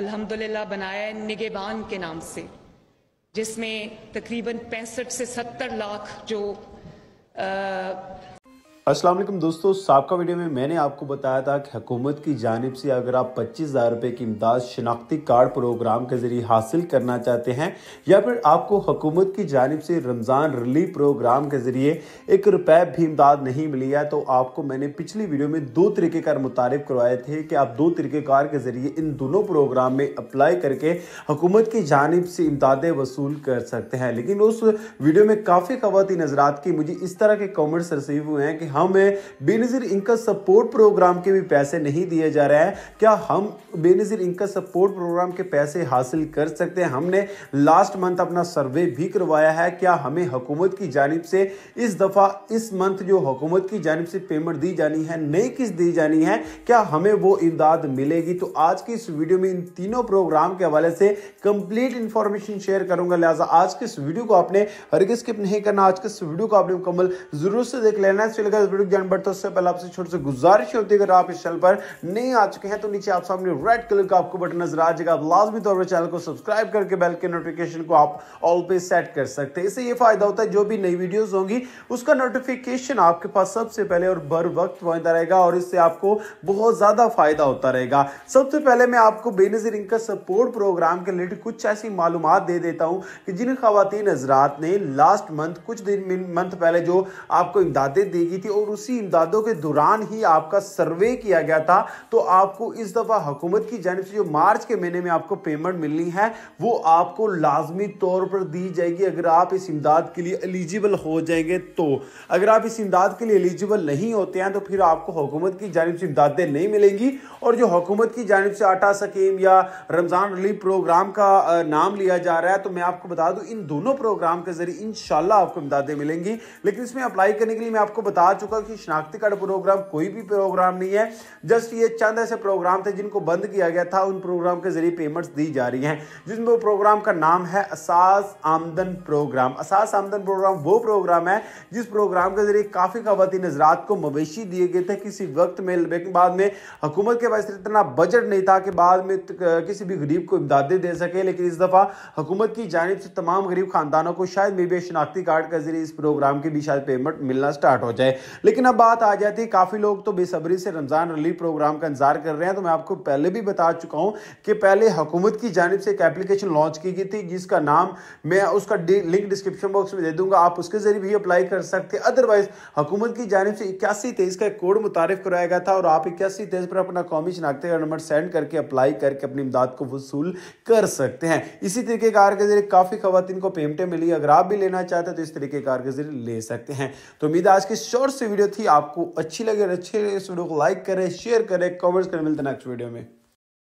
अल्हम्दुलिल्लाह बनाया है निगेबान के नाम से जिसमें तकरीबन पैंसठ से सत्तर लाख जो अस्सलाम वालेकुम दोस्तों सबका वीडियो में मैंने आपको बताया था कि हुकूमत की जानब से अगर आप पच्चीस हज़ार रुपये की इमदाद शनाख्ती कार्ड प्रोग्राम के ज़रिए हासिल करना चाहते हैं या फिर आपको हुकूमत की जानब से रमज़ान रिलीफ प्रोग्राम के ज़रिए एक रुपये भी इमदाद नहीं मिली है तो आपको मैंने पिछली वीडियो में दो तरीक़ेकार मुतारफ़ करवाए थे कि आप दो तरीक़ेकार के ज़रिए इन दोनों प्रोग्राम में अप्लाई करके हुकूमत की जानब से इमदादें वसूल कर सकते हैं लेकिन उस वीडियो में काफ़ी खवती हजरात की मुझे इस तरह के कॉमेंट्स रिसीव हुए हैं कि हाँ, हमें हाँ, बेनजीर इनका सपोर्ट प्रोग्राम के भी पैसे नहीं दिए जा रहे हैं क्या हम बेनजीर इनका सपोर्ट प्रोग्राम के पैसे हासिल कर सकते हैं हमने लास्ट मंथ अपना सर्वे भी करवाया है क्या हमें हुकूमत की जानब से इस दफ़ा इस मंथ जो हुकूमत की जानब से पेमेंट दी जानी है नई किस्त दी जानी है क्या हमें वो इमदाद मिलेगी तो आज की इस वीडियो में इन तीनों प्रोग्राम के हवाले से कंप्लीट इंफॉर्मेशन शेयर करूंगा लिहाजा आज के इस वीडियो को आपने हर स्किप नहीं करना आज के इस वीडियो को आपने मुकम्मल जरूर से देख लेना है वीडियो लोग जान बढ़ते उससे पहले आपसे छोटी सी गुजारिश होती है अगर आप इस चैनल पर नहीं आ चुके हैं तो नीचे आप सामने रेड कलर का आपको बटन नजर आ जाएगा आप लाजमी तौर पर चैनल को सब्सक्राइब करके बेल के नोटिफिकेशन को आप ऑल पे सेट कर सकते हैं इससे ये फायदा होता है जो भी नई वीडियोज होंगी उसका नोटिफिकेशन आपके पास सबसे पहले और बर वक्त पहुंचता रहेगा और इससे आपको बहुत ज्यादा फायदा होता रहेगा सबसे पहले मैं आपको बेनजीर इनका सपोर्ट प्रोग्राम के रिलेटेड कुछ ऐसी मालूम दे देता हूँ कि जिन खातन हजरात ने लास्ट मंथ कुछ दिन मंथ पहले जो आपको इमदादें देगी थी और उसी इमदादों के दौरान ही आपका सर्वे किया गया था तो आपको इस दफ़ा हुकूमत की जानब से जो मार्च के महीने में आपको पेमेंट मिलनी है वो आपको लाजमी तौर पर दी जाएगी अगर आप इस इमदाद के लिए एलिजिबल हो जाएंगे तो अगर आप इस इमदाद के लिए एलिजिबल नहीं होते हैं तो फिर आपको हुकूमत की जानब से इमदादें नहीं मिलेंगी और जो हुकूमत की जानब से आटा सकीम या रमज़ान रिलीफ प्रोग्राम का नाम लिया जा रहा है तो मैं आपको बता दूं इन दोनों प्रोग्राम के जरिए इन आपको इमदादें मिलेंगी लेकिन इसमें अप्लाई करने के लिए मैं आपको बता चुका कि शनाख्तीकरण प्रोग्राम कोई भी प्रोग्राम नहीं है जस्ट ये चंद ऐसे प्रोग्राम थे जिनको बंद किया गया था उन प्रोग्राम के जरिए पेमेंट्स दी जा रही हैं जिसमें प्रोग्राम का नाम है असास आमदन प्रोग्राम असास आमदन प्रोग्राम वो प्रोग्राम है जिस प्रोग्राम के जरिए काफ़ी खातन हजरात को मवेशी दिए गए थे किसी वक्त में लेकिन बाद में हुकूमत के पास इतना बजट नहीं था कि बाद में किसी भी गरीब को इमदादे दे सके लेकिन इस दफ़ा हुकूमत की जानब से तमाम गरीब खानदानों को शायद मे बी शनाख्ती कार्ड के जरिए इस प्रोग्राम की भी शायद पेमेंट मिलना स्टार्ट हो जाए लेकिन अब बात आ जाती है काफ़ी लोग तो बेसब्री से रमज़ान रिलीफ प्रोग्राम का इंतजार कर रहे हैं तो मैं आपको पहले भी बता चुका हूं कि पहले हुकूमत की जानब से एक एप्लीकेशन लॉन्च की गई थी जिसका नाम मैं उसका लिंक डिस्क्रिप्शन बॉक्स में दे दूंगा आप उसके जरिए भी अप्लाई कर सकते हैं अदरवाइज हुकूमत की जानब से इक्यासी तेईस का एक कोड मुतारफ कराया गया था और आप इक्यासी तेईस पर अपना कौमी शनाख्ते का नंबर सेंड करके अप्लाई करके अपनी इमदाद को वसूल कर सकते हैं इसी तरीके तरीक़ेकार के जरिए काफ़ी खातन को पेमेंटें मिली अगर आप भी लेना चाहते हैं तो इस तरीके तरीक़ेकार के जरिए ले सकते हैं तो उम्मीद आज के शोर से वीडियो थी आपको अच्छी लगे अच्छे इस वीडियो को लाइक करें शेयर करें कमेंट्स करें मिलते नेक्स्ट वीडियो में